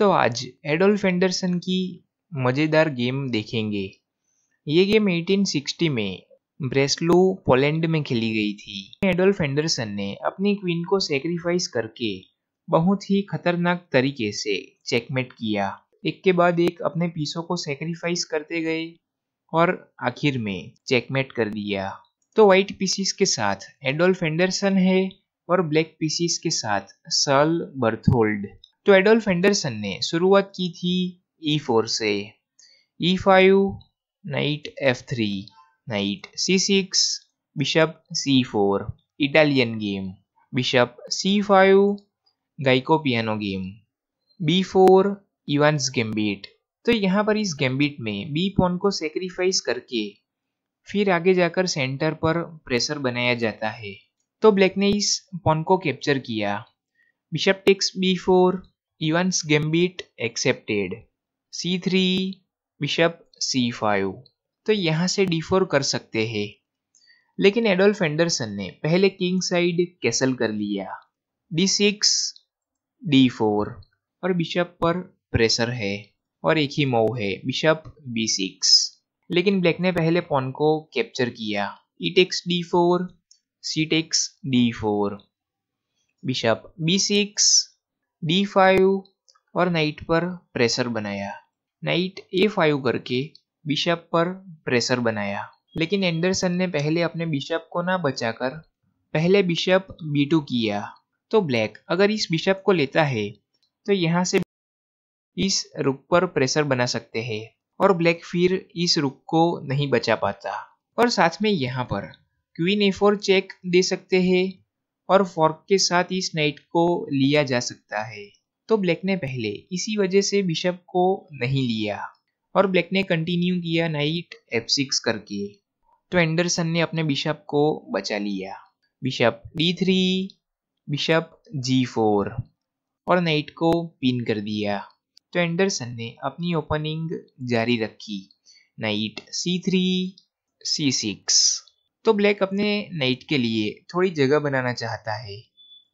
तो आज Adolf Anderson की मज़ेदार गेम देखेंगे ये गेम 1860 में ब्रेस्लो पोलैंड में खेली गई थी एडोल्फ एंडरसन ने अपनी क्वीन को सेक्रीफाइस करके बहुत ही खतरनाक तरीके से चेकमेट किया एक के बाद एक अपने पीसों को सेक्रीफाइस करते गए और आखिर में चेकमेट कर दिया तो वाइट पीसीस के साथ एडोल्फ एंडरसन है और ब्लैक पीसीस के साथ सर्ल बर्थोल्ड तो एडोल्फ एंडरसन ने शुरुआत की थी ई e फोर से E five knight F three knight C six bishop C four Italian game bishop C five giuoco piano game B four Evans gambit तो यहाँ पर इस गेम्बिट में बी पॉन को सेक्रीफाइस करके फिर आगे जाकर सेंटर पर प्रेशर बनाया जाता है तो ब्लैक ने इस पॉन को कैप्चर किया bishop takes B four Evans gambit accepted. c3 bishop c5 तो यहाँ से d4 कर सकते हैं लेकिन एडोल्फ एंडरसन ने पहले किंग साइड कैसल कर लिया d6 d4 और बिशप पर प्रेशर है और एक ही मऊ है बिशप b6 लेकिन ब्लैक ने पहले पॉन को कैप्चर किया D four C takes D four bishop B six d5 और नाइट पर प्रेशर बनाया नाइट फाइव करके बिशप पर प्रेशर बनाया लेकिन एंडरसन ने पहले अपने बिशप को ना बचाकर पहले बिशप b2 किया तो ब्लैक अगर इस बिशप को लेता है तो यहाँ से इस रुक पर प्रेशर बना सकते हैं और ब्लैक फिर इस रुक को नहीं बचा पाता और साथ में यहाँ पर क्वीन ए फोर चेक दे सकते हैं और फॉर्क के साथ इस नाइट को लिया जा सकता है तो ब्लैक ने पहले इसी वजह से बिशप को नहीं लिया और ब्लैक ने कंटिन्यू किया नाइट एफ सिक्स करके तो एंडरसन ने अपने बिशप को बचा लिया bishop D three bishop G four और नाइट को पिन कर दिया तो एंडरसन ने अपनी ओपनिंग जारी रखी knight C three C six तो ब्लैक अपने नाइट के लिए थोड़ी जगह बनाना चाहता है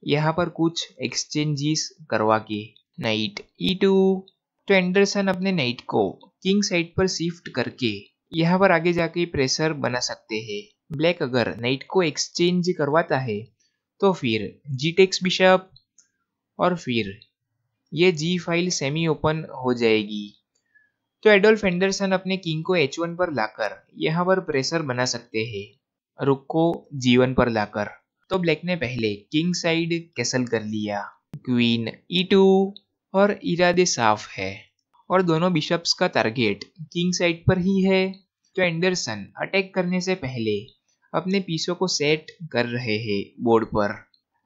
यहाँ पर कुछ एक्सचेंजेस करवा के नाइट ई e टू तो एंडरसन अपने नाइट को किंग साइड पर शिफ्ट करके यहाँ पर आगे जाके प्रेशर बना सकते हैं ब्लैक अगर नाइट को एक्सचेंज करवाता है तो फिर जी टेक्स बिशप और फिर ये जी फाइल सेमी ओपन हो जाएगी तो एडोल्फ एंडरसन अपने किंग को एच वन पर लाकर यहाँ पर प्रेशर बना सकते हैं रुक को जीवन पर लाकर तो ब्लैक ने पहले किंग साइड कैसल कर लिया क्वीन ई टू और इरादे साफ है और दोनों बिशप्स का टारगेट किंग साइड पर ही है तो एंडरसन अटैक करने से पहले अपने पीसों को सेट कर रहे हैं बोर्ड पर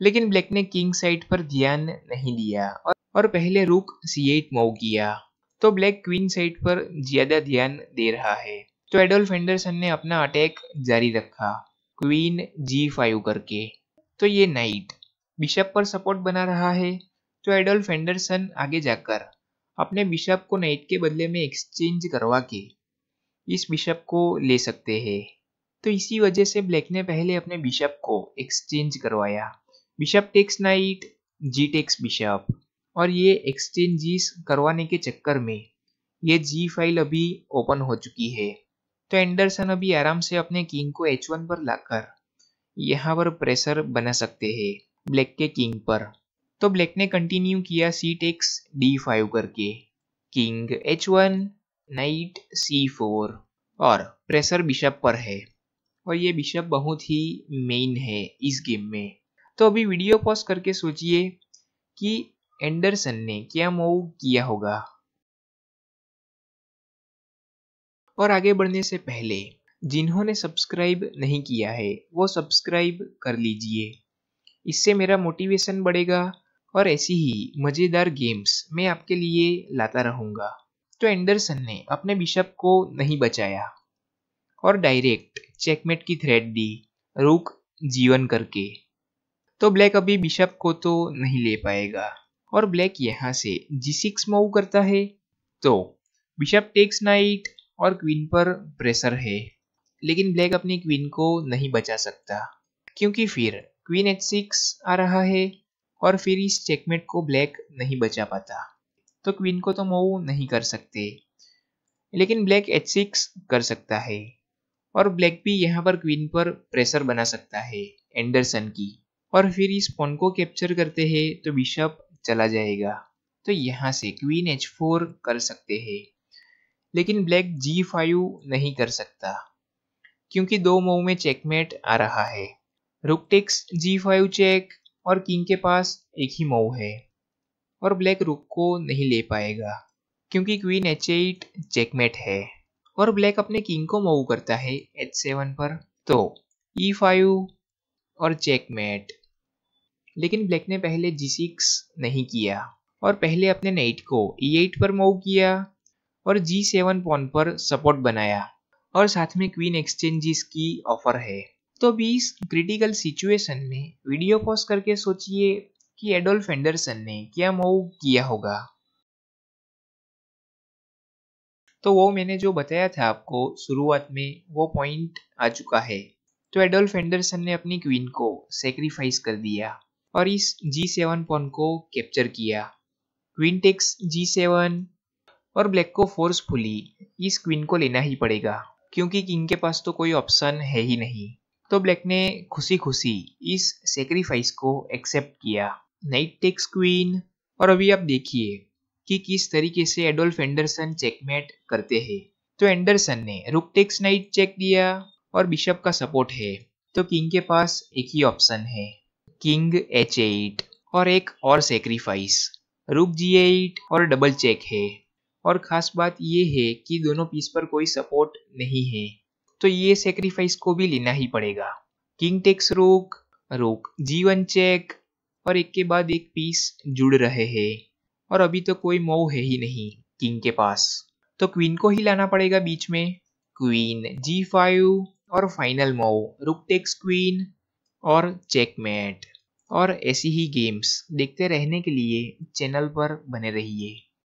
लेकिन ब्लैक ने किंग साइड पर ध्यान नहीं दिया और, और पहले रुक सी एट मूव किया तो ब्लैक क्वीन साइड पर ज्यादा ध्यान दे रहा है तो एडोल्फ एंडरसन ने अपना अटैक जारी रखा क्वीन जी फाइव करके तो ये नाइट बिशप पर सपोर्ट बना रहा है तो एडोल्फ एंडरसन आगे जाकर अपने बिशप को नाइट के बदले में एक्सचेंज करवा के इस बिशप को ले सकते हैं तो इसी वजह से ब्लैक ने पहले अपने बिशप को एक्सचेंज करवाया bishop takes knight G takes bishop और ये एक्सचेंजेस करवाने के चक्कर में ये जी फाइल अभी ओपन हो चुकी है तो एंडरसन अभी आराम से अपने किंग को एच वन पर लाकर यहाँ पर प्रेशर बना सकते हैं ब्लैक के किंग पर तो ब्लैक ने कंटिन्यू किया सी टेक्स डी फाइव करके king H one knight C four और प्रेशर बिशप पर है और ये बिशप बहुत ही मेन है इस गेम में तो अभी वीडियो पॉज करके सोचिए कि एंडरसन ने क्या मूव किया होगा और आगे बढ़ने से पहले जिन्होंने सब्सक्राइब नहीं किया है वो सब्सक्राइब कर लीजिए इससे मेरा मोटिवेशन बढ़ेगा और ऐसी ही मज़ेदार गेम्स मैं आपके लिए लाता रहूँगा तो एंडरसन ने अपने बिशप को नहीं बचाया और डायरेक्ट चेकमेट की थ्रेड दी रुक जीवन करके तो ब्लैक अभी बिशप को तो नहीं ले पाएगा और ब्लैक यहाँ से जी सिक्स मूव करता है तो बिशप टेक्स नाइट और क्वीन पर प्रेशर है लेकिन ब्लैक अपनी क्वीन को नहीं बचा सकता क्योंकि फिर क्वीन एच सिक्स आ रहा है और फिर इस चेकमेट को ब्लैक नहीं बचा पाता तो क्वीन को तो मूव नहीं कर सकते लेकिन ब्लैक एच सिक्स कर सकता है और ब्लैक भी यहाँ पर क्वीन पर प्रेशर बना सकता है एंडरसन की और फिर इस पोन को कैप्चर करते हैं तो बिशप चला जाएगा तो यहाँ से क्वीन एच फोर कर सकते हैं लेकिन ब्लैक जी फाइव नहीं कर सकता क्योंकि दो मऊ में चेकमेट आ रहा है rook takes G five check और किंग के पास एक ही मऊ है और ब्लैक रुक को नहीं ले पाएगा क्योंकि क्वीन एच एट चेकमेट है और ब्लैक अपने किंग को मऊ करता है एच सेवन पर तो ई e फाइव और चेकमेट लेकिन ब्लैक ने पहले जी सिक्स नहीं किया और पहले अपने नाइट को ई e एट पर मऊ किया और जी सेवन पॉन पर सपोर्ट बनाया और साथ में क्वीन एक्सचेंजेस की ऑफर है तो भी इस क्रिटिकल सिचुएशन में वीडियो पॉज करके सोचिए कि एडोल्फ एंडरसन ने क्या मूव किया होगा तो वो मैंने जो बताया था आपको शुरुआत में वो पॉइंट आ चुका है तो एडोल्फ एंडरसन ने अपनी क्वीन को सेक्रीफाइस कर दिया और इस जी सेवन पॉन को कैप्चर किया क्वीन टेक्स जी सेवन और ब्लैक को फोर्सफुली इस क्वीन को लेना ही पड़ेगा क्योंकि किंग के पास तो कोई ऑप्शन है ही नहीं तो ब्लैक ने खुशी खुशी इस सेक्रीफाइस को एक्सेप्ट किया नाइट टेक्स क्वीन और अभी आप देखिए कि किस तरीके से एडोल्फ एंडरसन चेकमेट करते हैं तो एंडरसन ने रुक टेक्स नाइट चेक दिया और बिशप का सपोर्ट है तो किंग के पास एक ही ऑप्शन है किंग एच एट और एक और सेक्रीफाइस रुक जी एट और डबल चेक है और ख़ास बात ये है कि दोनों पीस पर कोई सपोर्ट नहीं है तो ये सेक्रीफाइस को भी लेना ही पड़ेगा किंग टेक्स रोक रोक जीवन चेक और एक के बाद एक पीस जुड़ रहे हैं और अभी तो कोई मोव है ही नहीं किंग के पास तो क्वीन को ही लाना पड़ेगा बीच में क्वीन जी फाइव और final move rook takes queen और चेकमेट और ऐसी ही गेम्स देखते रहने के लिए चैनल पर बने रहिए